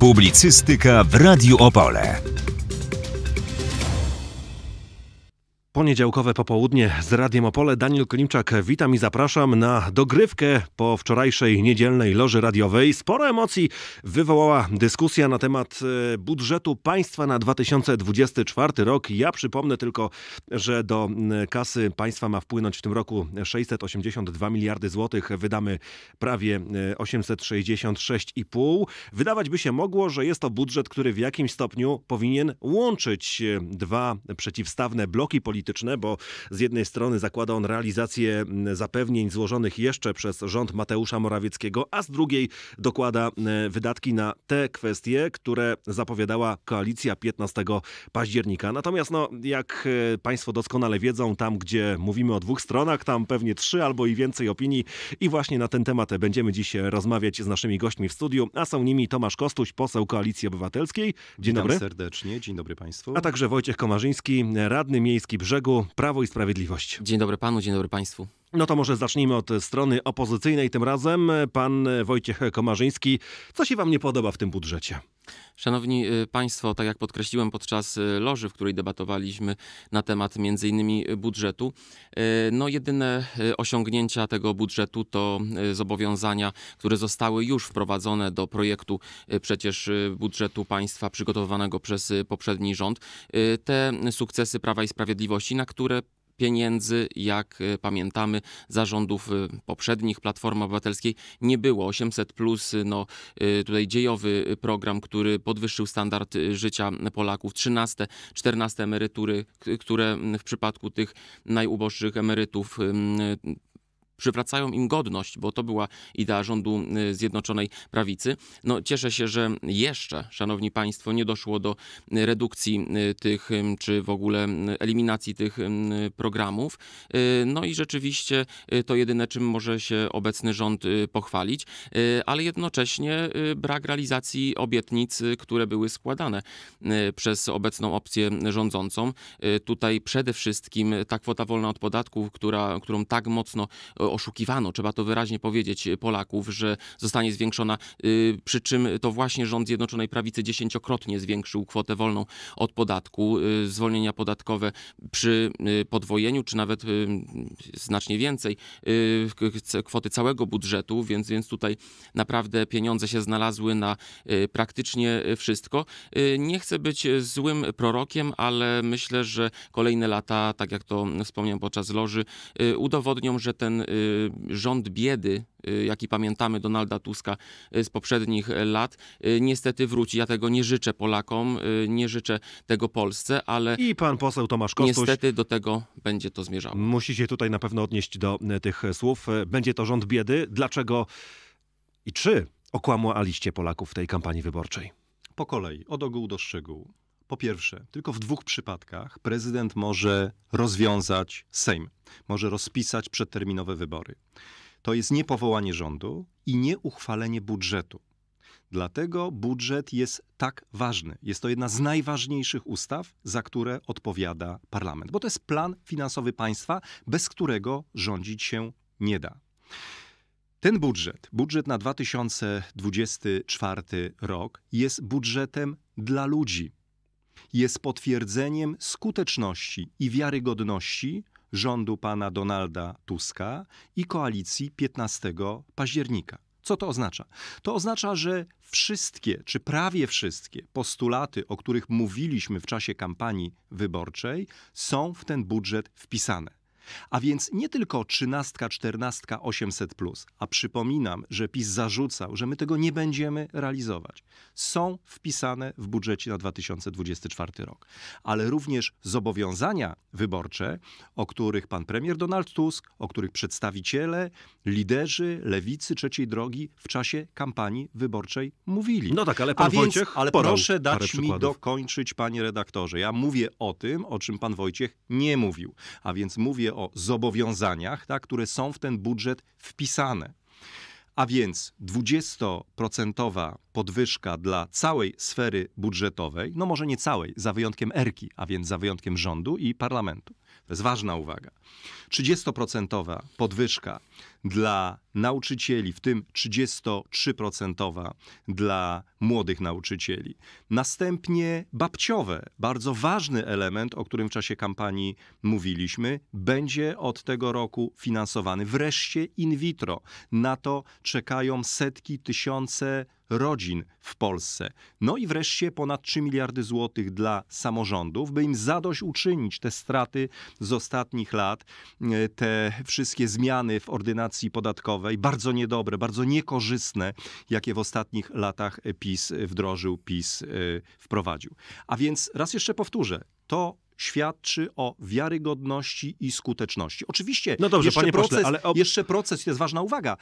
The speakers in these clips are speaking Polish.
Publicystyka w Radiu Opole. Poniedziałkowe popołudnie z Radiem Opole. Daniel Klimczak, witam i zapraszam na dogrywkę po wczorajszej niedzielnej loży radiowej. Sporo emocji wywołała dyskusja na temat e, budżetu państwa na 2024 rok. Ja przypomnę tylko, że do kasy państwa ma wpłynąć w tym roku 682 miliardy złotych. Wydamy prawie 866,5. E, Wydawać by się mogło, że jest to budżet, który w jakimś stopniu powinien łączyć e, dwa przeciwstawne bloki polityczne polityczne, bo z jednej strony zakłada on realizację mm, zapewnień złożonych jeszcze przez rząd Mateusza Morawieckiego, a z drugiej dokłada e, wydatki na te kwestie, które zapowiadała koalicja 15 października. Natomiast, no, jak e, Państwo doskonale wiedzą, tam gdzie mówimy o dwóch stronach, tam pewnie trzy albo i więcej opinii, i właśnie na ten temat będziemy dziś rozmawiać z naszymi gośćmi w studiu, a są nimi Tomasz Kostuś, poseł Koalicji Obywatelskiej. Dzień Witam dobry. serdecznie, dzień dobry Państwu. A także Wojciech Komarzyński, radny miejski Brzeg brzegu Prawo i Sprawiedliwość. Dzień dobry panu, dzień dobry państwu. No to może zacznijmy od strony opozycyjnej tym razem. Pan Wojciech Komarzyński, co się wam nie podoba w tym budżecie? Szanowni y, Państwo, tak jak podkreśliłem podczas y, loży, w której debatowaliśmy na temat m.in. Y, budżetu, no jedyne osiągnięcia tego budżetu to zobowiązania, które zostały już wprowadzone do projektu przecież budżetu państwa przygotowanego przez poprzedni rząd. Te sukcesy Prawa i Sprawiedliwości, na które pieniędzy, jak e, pamiętamy, zarządów e, poprzednich Platformy Obywatelskiej nie było. 800 plus, e, no tutaj dziejowy program, który podwyższył standard życia Polaków. 13, 14 emerytury, które w przypadku tych najuboższych emerytów przywracają im godność, bo to była idea rządu y, Zjednoczonej Prawicy. No, cieszę się, że jeszcze, szanowni państwo, nie doszło do y, redukcji y, tych, czy w ogóle eliminacji tych programów. No i rzeczywiście to jedyne, czym może się obecny rząd pochwalić, ale jednocześnie brak realizacji obietnic, które były składane przez obecną opcję rządzącą. Tutaj przede wszystkim ta kwota wolna od podatków, która, którą tak mocno oszukiwano, trzeba to wyraźnie powiedzieć, y, Polaków, że zostanie zwiększona, y, przy czym to właśnie rząd Zjednoczonej Prawicy dziesięciokrotnie zwiększył kwotę wolną od podatku, y, zwolnienia podatkowe przy podwojeniu, czy nawet znacznie więcej kwoty całego budżetu, więc, więc tutaj naprawdę pieniądze się znalazły na praktycznie wszystko. Nie chcę być złym prorokiem, ale myślę, że kolejne lata, tak jak to wspomniałem podczas loży, udowodnią, że ten Y, rząd biedy, y, jaki pamiętamy Donalda Tuska y, z poprzednich lat, niestety wróci. Ja tego nie życzę Polakom, nie życzę tego Polsce, ale... I pan poseł Tomasz Kostuś. Niestety do tego będzie to zmierzało. Musi się tutaj na pewno odnieść do e, tych słów. E, będzie to rząd biedy. Dlaczego i czy okłamaliście Polaków w tej kampanii wyborczej? Po kolei, od ogółu do szczegółu. Po pierwsze, tylko w dwóch przypadkach prezydent może rozwiązać Sejm, może rozpisać przedterminowe wybory. To jest niepowołanie rządu i nieuchwalenie budżetu. Dlatego budżet jest tak ważny. Jest to jedna z najważniejszych ustaw, za które odpowiada parlament, bo to jest plan finansowy państwa, bez którego rządzić się nie da. Ten budżet, budżet na 2024 rok, jest budżetem dla ludzi jest potwierdzeniem skuteczności i wiarygodności rządu pana Donalda Tuska i koalicji 15 października. Co to oznacza? To oznacza, że wszystkie, czy prawie wszystkie postulaty, o których mówiliśmy w czasie kampanii wyborczej, są w ten budżet wpisane. A więc nie tylko 13, 14, 800, a przypominam, że PiS zarzucał, że my tego nie będziemy realizować, są wpisane w budżecie na 2024 rok. Ale również zobowiązania wyborcze, o których pan premier Donald Tusk, o których przedstawiciele, liderzy lewicy trzeciej drogi w czasie kampanii wyborczej mówili. No tak, ale pan więc, Wojciech. Ale proszę dać mi dokończyć, panie redaktorze. Ja mówię o tym, o czym pan Wojciech nie mówił. A więc mówię o o zobowiązaniach, tak, które są w ten budżet wpisane. A więc 20% podwyżka dla całej sfery budżetowej, no może nie całej, za wyjątkiem Erki, a więc za wyjątkiem rządu i parlamentu. To jest ważna uwaga. 30% podwyżka dla nauczycieli, w tym 33% dla młodych nauczycieli. Następnie babciowe, bardzo ważny element, o którym w czasie kampanii mówiliśmy, będzie od tego roku finansowany. Wreszcie in vitro. Na to czekają setki, tysiące rodzin w Polsce. No i wreszcie ponad 3 miliardy złotych dla samorządów, by im zadośćuczynić te straty z ostatnich lat, e, te wszystkie zmiany w ordynacji podatkowej, bardzo niedobre, bardzo niekorzystne, jakie w ostatnich latach PiS wdrożył, PiS e, wprowadził. A więc raz jeszcze powtórzę, to świadczy o wiarygodności i skuteczności. Oczywiście, no dobrze, jeszcze, panie proces, pośle, ale... jeszcze proces, jest ważna uwaga,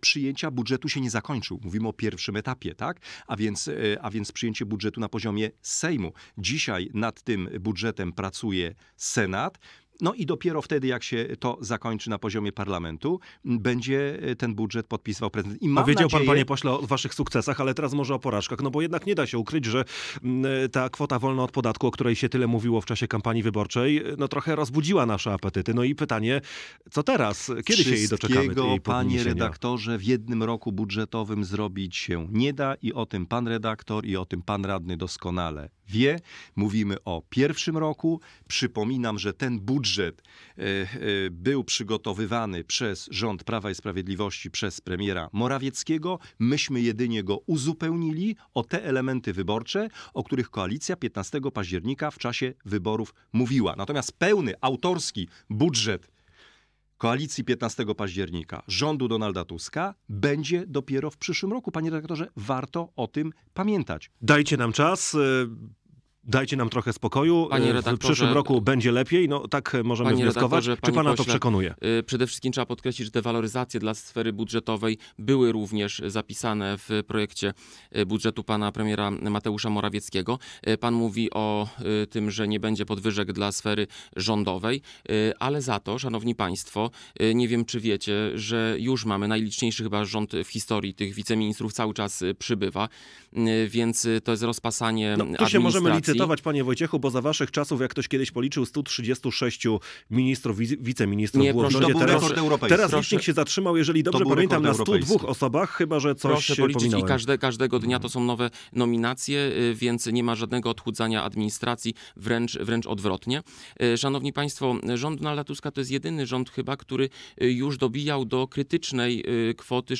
przyjęcia budżetu się nie zakończył. Mówimy o pierwszym etapie, tak? A więc, e, a więc przyjęcie budżetu na poziomie Sejmu. Dzisiaj nad tym budżetem pracuje Senat. No i dopiero wtedy, jak się to zakończy na poziomie parlamentu, będzie e, ten budżet podpisywał prezydent. I mam Powiedział nadzieję... pan, panie pośle, o waszych sukcesach, ale teraz może o porażkach, no bo jednak nie da się ukryć, że e, ta kwota wolna od podatku, o której się tyle mówiło w czasie kampanii wyborczej, e, no trochę rozbudziła nasze apetyty. No i pytanie, co teraz? Kiedy się jej doczekamy? Jej panie redaktorze, w jednym roku budżetowym zrobić się nie da i o tym pan redaktor i o tym pan radny doskonale wie. Mówimy o pierwszym roku. Przypominam, że ten budżet e, e, był przygotowywany przez rząd Prawa i Sprawiedliwości, przez premiera Morawieckiego. Myśmy jedynie go uzupełnili o te elementy wyborcze, o których koalicja 15 października w czasie wyborów mówiła. Natomiast pełny autorski budżet koalicji 15 października, rządu Donalda Tuska, będzie dopiero w przyszłym roku. Panie redaktorze, warto o tym pamiętać. Dajcie nam czas. E, dajcie nam trochę spokoju, w przyszłym roku będzie lepiej, no tak możemy panie wnioskować. Czy pana pośle, to przekonuje? Y, przede wszystkim trzeba podkreślić, że te waloryzacje dla sfery budżetowej były również zapisane w projekcie y, budżetu pana premiera Mateusza Morawieckiego. Y, pan mówi o tym, że nie będzie podwyżek dla sfery rządowej, ale za to, szanowni państwo, nie wiem czy wiecie, że już mamy najliczniejszy chyba rząd w historii, tych wiceministrów cały czas przybywa, więc to jest rozpasanie no, tu się możemy liczyć cytować, panie Wojciechu, bo za waszych czasów, jak ktoś kiedyś policzył, 136 ministrów, wiceministrów było w rządzie. Teraz, teraz licznik się zatrzymał, jeżeli dobrze pamiętam, na 102 osobach, chyba że coś Proszę policzyć i każde, każdego dnia to są nowe nominacje, y, więc nie ma żadnego odchudzania administracji, wręcz, wręcz odwrotnie. Y, szanowni Państwo, rząd Donalda Tuska to jest jedyny rząd chyba, który y, już dobijał do krytycznej kwoty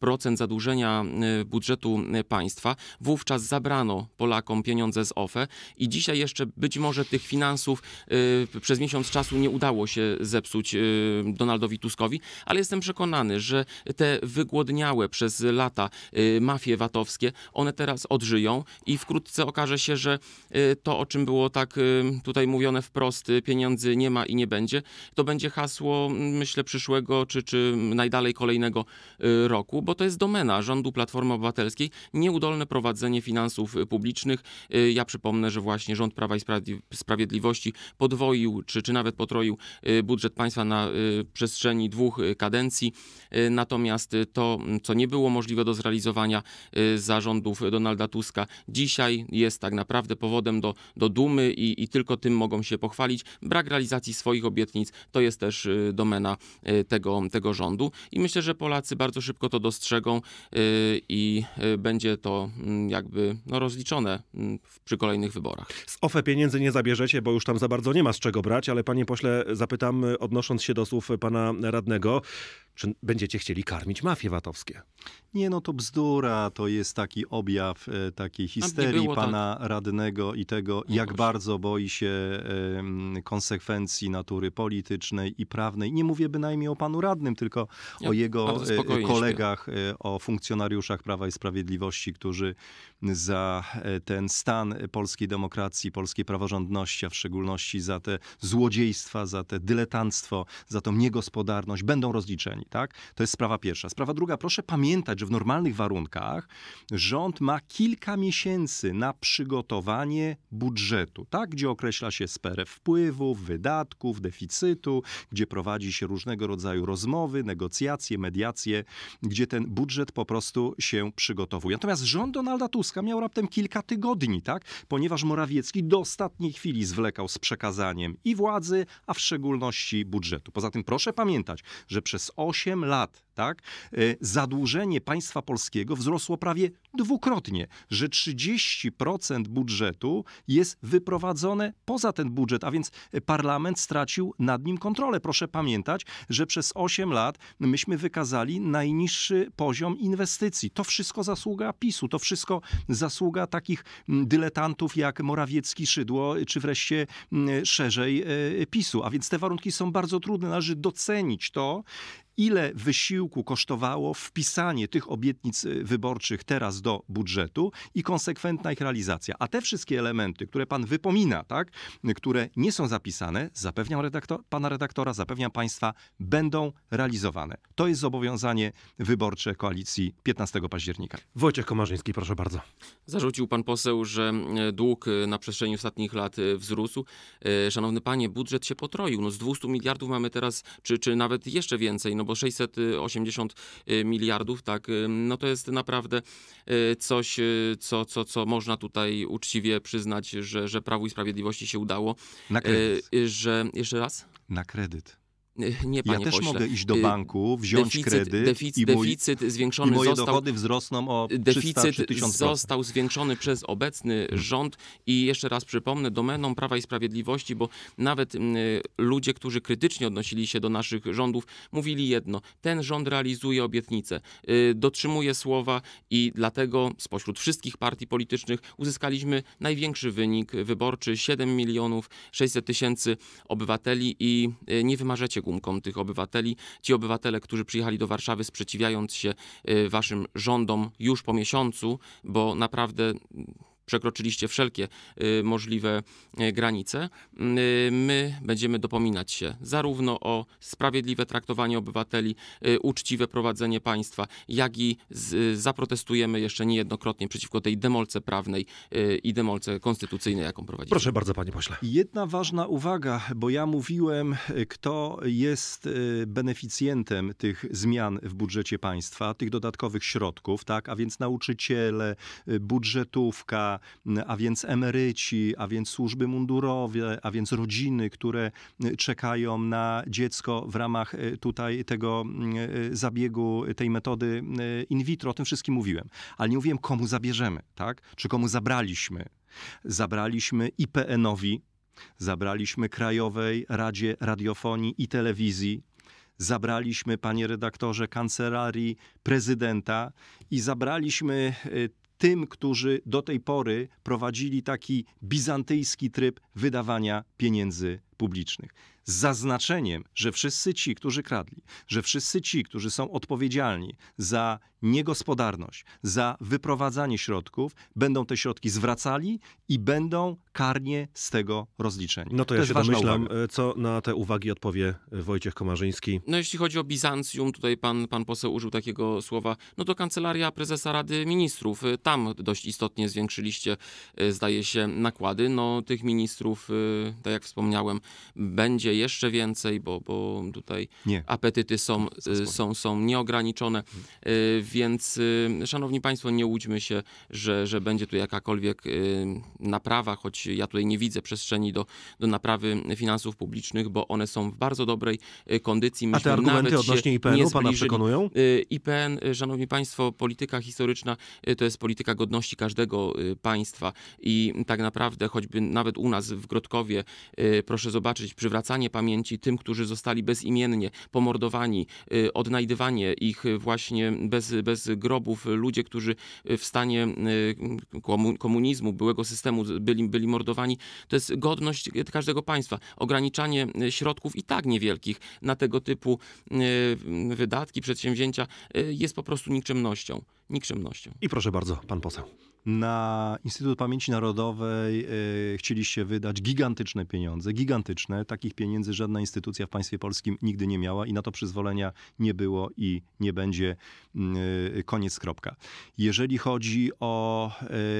60% zadłużenia budżetu państwa. Wówczas zabrano Polakom pieniądze z OFE i dzisiaj jeszcze być może tych finansów y, przez miesiąc czasu nie udało się zepsuć y, Donaldowi Tuskowi, ale jestem przekonany, że te wygłodniałe przez lata y, mafie VAT-owskie, one teraz odżyją i wkrótce okaże się, że to, o czym było tak tutaj mówione wprost, pieniędzy nie ma i nie będzie, to będzie hasło, mm, myślę, przyszłego czy, czy najdalej kolejnego roku, bo to jest domena rządu Platformy Obywatelskiej, nieudolne prowadzenie finansów publicznych. Ja Przypomnę, że właśnie rząd Prawa i Sprawiedliwości podwoił, czy, czy nawet potroił y, budżet państwa na y, przestrzeni dwóch y, kadencji. Natomiast to, co nie było możliwe do zrealizowania zarządów Donalda Tuska, dzisiaj jest tak naprawdę powodem do, do dumy i, i tylko tym mogą się pochwalić. Brak realizacji swoich obietnic to jest też domena tego, tego rządu. I myślę, że Polacy bardzo szybko to dostrzegą i będzie to jakby no, rozliczone przy kolejnych wyborach. Z OFE pieniędzy nie zabierzecie, bo już tam za bardzo nie ma z czego brać, ale panie pośle, zapytam, odnosząc się do słów pana radnego, czy będziecie chcieli karmić mafie VAT-owskie? Nie, no to bzdura, to jest taki objaw e, takiej histerii pana tak. radnego i tego, nie no jak proszę. bardzo boi się konsekwencji natury politycznej i prawnej. Nie mówię bynajmniej o panu radnym, tylko ja o jego e, kolegach, śpię. E, o funkcjonariuszach Prawa i Sprawiedliwości, którzy za ten stan polskiej demokracji, polskiej praworządności, a w szczególności za te złodziejstwa, za te dyletanstwo, za tą niegospodarność, będą rozliczeni. Tak? To jest sprawa pierwsza. Sprawa druga, proszę pamiętać, że w normalnych warunkach rząd ma kilka miesięcy na przygotowanie budżetu, tak? gdzie określa się sferę wpływów, wydatków, deficytu, gdzie prowadzi się różnego rodzaju rozmowy, negocjacje, mediacje, gdzie ten budżet po prostu się przygotowuje. Natomiast rząd Donalda Tuska miał raptem kilka tygodni, tak? ponieważ Morawiecki do ostatniej chwili zwlekał z przekazaniem i władzy, a w szczególności budżetu. Poza tym proszę pamiętać, że przez 8 lat tak? E, zadłużenie państwa polskiego wzrosło prawie dwukrotnie, że 30% budżetu jest wyprowadzone poza ten budżet, a więc parlament stracił nad nim kontrolę. Proszę pamiętać, że przez 8 lat myśmy wykazali najniższy poziom inwestycji. To wszystko zasługa PiSu, to wszystko zasługa takich mm, dyletantów jak Morawiecki, Szydło, czy wreszcie mm, szerzej e, PiSu. A więc te warunki są bardzo trudne. Należy docenić to ile wysiłku kosztowało wpisanie tych obietnic y, wyborczych teraz do budżetu i konsekwentna ich realizacja. A te wszystkie elementy, które pan wypomina, tak, y, które nie są zapisane, zapewniam redaktor, pana redaktora, zapewniam państwa, będą realizowane. To jest zobowiązanie wyborcze koalicji 15 października. Wojciech Komarzyński, proszę bardzo. Zarzucił pan poseł, że y, dług na przestrzeni ostatnich lat wzrósł. Szanowny panie, budżet się potroił. No z 200 miliardów mamy teraz, czy, czy nawet jeszcze więcej, no bo 680 y, miliardów, tak, y, no to jest naprawdę y, coś, co, co, co można tutaj uczciwie przyznać, że, że Prawu i Sprawiedliwości się udało. Na kredyt. Że, jeszcze raz? Na kredyt. Nie, panie ja też pośle. mogę iść do y, banku, wziąć deficyt, kredyt deficyt, i mój, deficyt zwiększony i moje został, dochody wzrosną o 300 deficyt został zwiększony przez obecny rząd i jeszcze raz przypomnę, domeną Prawa i Sprawiedliwości, bo nawet mm, ludzie, którzy krytycznie odnosili się do naszych rządów, mówili jedno, ten rząd realizuje obietnice, y, dotrzymuje słowa i dlatego spośród wszystkich partii politycznych uzyskaliśmy największy wynik wyborczy, 7 milionów 600 tysięcy obywateli i y, nie wymarzecie tych obywateli. Ci obywatele, którzy przyjechali do Warszawy sprzeciwiając się y, waszym rządom już po miesiącu, bo naprawdę przekroczyliście wszelkie y, możliwe y, granice. Y, my będziemy dopominać się zarówno o sprawiedliwe traktowanie obywateli, uczciwe prowadzenie państwa, jak i zaprotestujemy jeszcze niejednokrotnie przeciwko tej demolce prawnej i demolce konstytucyjnej, jaką prowadzimy. Proszę bardzo, panie pośle. Jedna ważna uwaga, bo ja mówiłem, kto jest beneficjentem tych zmian w budżecie państwa, tych dodatkowych środków, tak? A więc nauczyciele, budżetówka, a więc emeryci, a więc służby mundurowe, a więc rodziny, które czekają na dziecko w ramach e, tutaj tego e, zabiegu, tej metody e, in vitro. O tym wszystkim mówiłem. Ale nie mówiłem, komu zabierzemy, tak? Czy komu zabraliśmy. Zabraliśmy IPN-owi, zabraliśmy Krajowej Radzie Radiofonii i Telewizji, zabraliśmy, panie redaktorze, kancelarii prezydenta i zabraliśmy tym, którzy do tej pory prowadzili taki bizantyjski tryb wydawania pieniędzy publicznych, z zaznaczeniem, że wszyscy ci, którzy kradli, że wszyscy ci, którzy są odpowiedzialni za niegospodarność, za wyprowadzanie środków, będą te środki zwracali i będą karnie z tego rozliczeni. No to, ja to się domyślam, uwaga. co na te uwagi odpowie Wojciech Komarzyński. No jeśli chodzi o Bizancjum, tutaj pan, pan poseł użył takiego słowa, no to Kancelaria Prezesa Rady Ministrów, y, tam dość istotnie zwiększyliście, y, zdaje się, nakłady. No tych ministrów, y, tak jak wspomniałem, będzie jeszcze więcej, bo, bo tutaj nie. apetyty są, y, są, są nieograniczone. Mhm. Y, więc, y, szanowni państwo, nie łudźmy się, że, że będzie tu jakakolwiek naprawa, choć ja tutaj nie widzę przestrzeni do, do naprawy finansów publicznych, bo one są w bardzo dobrej kondycji. Myśmy A te argumenty odnośnie IPN-u pana przekonują? IPN, szanowni państwo, polityka historyczna to jest polityka godności każdego państwa i tak naprawdę, choćby nawet u nas w Grodkowie, proszę zobaczyć, zobaczyć przywracanie pamięci tym, którzy zostali bezimiennie pomordowani, y, odnajdywanie ich y, właśnie bez, bez grobów, ludzie, którzy y, w stanie komunizmu, byłego systemu byli, byli mordowani. To jest godność każdego państwa. Ograniczanie środków i tak niewielkich na tego typu wydatki, przedsięwzięcia jest po prostu nikczemnością. nikczemnością. I proszę bardzo, pan poseł na Instytut Pamięci Narodowej y, chcieliście wydać gigantyczne pieniądze, gigantyczne. Takich pieniędzy żadna instytucja w państwie polskim nigdy nie miała i na to przyzwolenia nie było i nie będzie. Y, koniec kropka. Jeżeli chodzi o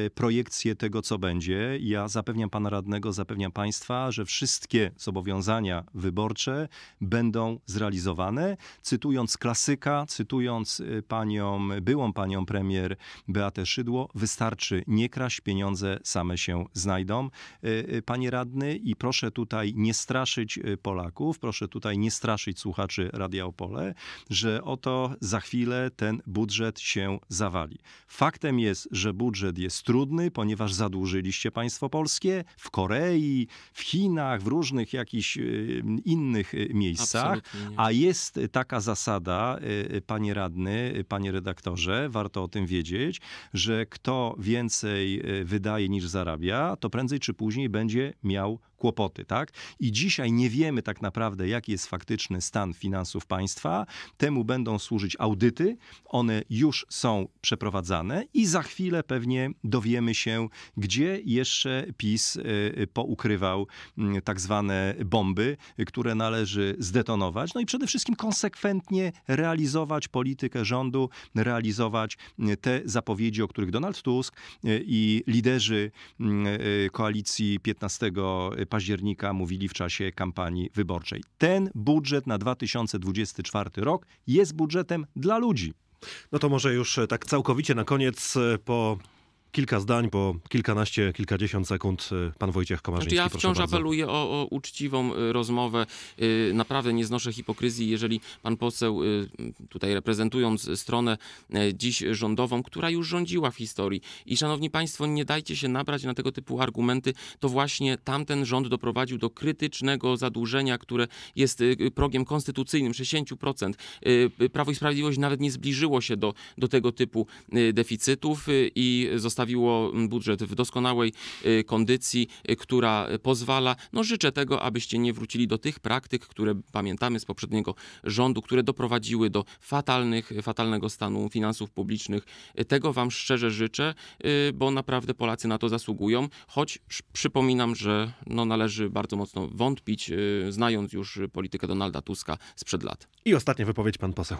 y, projekcję tego, co będzie, ja zapewniam pana radnego, zapewniam państwa, że wszystkie zobowiązania wyborcze będą zrealizowane. Cytując klasyka, cytując panią, byłą panią premier Beatę Szydło, wystarczy wystarczy nie kraść, pieniądze same się znajdą. Y, y, panie radny, i proszę tutaj nie straszyć y, Polaków, proszę tutaj nie straszyć słuchaczy Radia Opole, że oto za chwilę ten budżet się zawali. Faktem jest, że budżet jest trudny, ponieważ zadłużyliście państwo polskie w Korei, w Chinach, w różnych jakichś innych miejscach, a jest taka zasada, panie radny, panie redaktorze, warto o tym wiedzieć, że kto więcej y, wydaje niż zarabia, to prędzej czy później będzie miał kłopoty, tak? I dzisiaj nie wiemy tak naprawdę, jaki jest faktyczny stan finansów państwa. Temu będą służyć audyty. One już są przeprowadzane i za chwilę pewnie dowiemy się, gdzie jeszcze PiS y, y, poukrywał mm, tak zwane bomby, które należy zdetonować. No i przede wszystkim konsekwentnie realizować politykę rządu, realizować y, te zapowiedzi, o których Donald Tusk i liderzy mm, koalicji 15 października mówili w czasie kampanii wyborczej. Ten budżet na 2024 rok jest budżetem dla ludzi. No to może już tak całkowicie na koniec po Kilka zdań, po kilkanaście, kilkadziesiąt sekund. Y, pan Wojciech Komarzyński, znaczy Ja wciąż apeluję o, o, uczciwą y, rozmowę. Y, naprawdę nie znoszę hipokryzji, jeżeli pan poseł, tutaj reprezentując stronę dziś rządową, która już rządziła w historii. I szanowni państwo, nie dajcie się nabrać na tego typu argumenty. To właśnie tamten rząd doprowadził do krytycznego zadłużenia, które jest progiem konstytucyjnym 60%. Prawo i Sprawiedliwość nawet nie zbliżyło się do, do tego typu deficytów i zostało zostawiło mm, budżet w doskonałej y, kondycji, y, która y, pozwala. No życzę tego, abyście nie wrócili do tych praktyk, które pamiętamy z poprzedniego rządu, które doprowadziły do fatalnych, fatalnego stanu finansów publicznych. Tego wam szczerze życzę, bo naprawdę Polacy na to zasługują, choć przypominam, że no należy bardzo mocno wątpić, znając już politykę Donalda Tuska sprzed lat. I ostatnia wypowiedź pan poseł.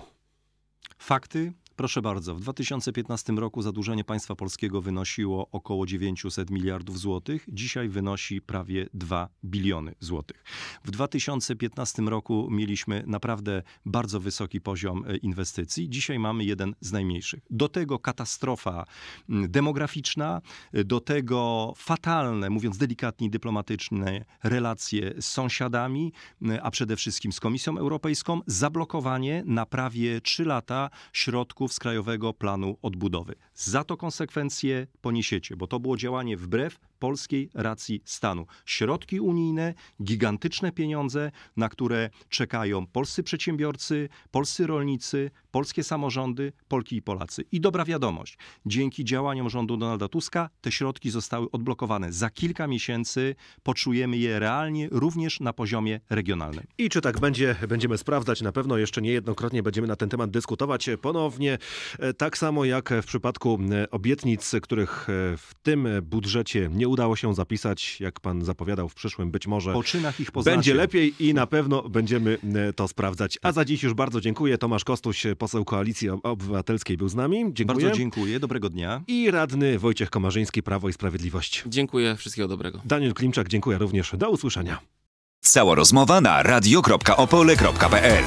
Fakty Proszę bardzo, w 2015 roku zadłużenie państwa polskiego wynosiło około 900 miliardów złotych, dzisiaj wynosi prawie 2 biliony złotych. W 2015 roku mieliśmy naprawdę bardzo wysoki poziom e, inwestycji, dzisiaj mamy jeden z najmniejszych. Do tego katastrofa demograficzna, e, do tego fatalne, mówiąc delikatnie i dyplomatyczne, relacje z sąsiadami, a przede wszystkim z Komisją Europejską, zablokowanie na prawie 3 lata środków programów z Krajowego Planu Odbudowy. Za to konsekwencje poniesiecie, bo to było działanie wbrew polskiej racji stanu. Środki unijne, gigantyczne pieniądze, na które czekają polscy przedsiębiorcy, polscy rolnicy, polskie samorządy, Polki i Polacy. I dobra wiadomość, dzięki działaniom rządu Donalda Tuska te środki zostały odblokowane. Za kilka miesięcy poczujemy je realnie również na poziomie regionalnym. I czy tak będzie, będziemy sprawdzać. Na pewno jeszcze niejednokrotnie będziemy na ten temat dyskutować ponownie. E, tak samo jak w przypadku e, obietnic, których e, w tym budżecie nie udało się zapisać, jak pan zapowiadał w przyszłym, być może po czynach ich poznacie. będzie lepiej i na pewno będziemy e, to sprawdzać. A za dziś już bardzo dziękuję. Tomasz Kostuś, poseł Koalicji Obywatelskiej był z nami. Dziękuję. Bardzo dziękuję, dobrego dnia. I radny Wojciech Komarzyński, Prawo i Sprawiedliwość. Dziękuję, wszystkiego dobrego. Daniel Klimczak, dziękuję również. Do usłyszenia. Cała rozmowa na radio.opole.pl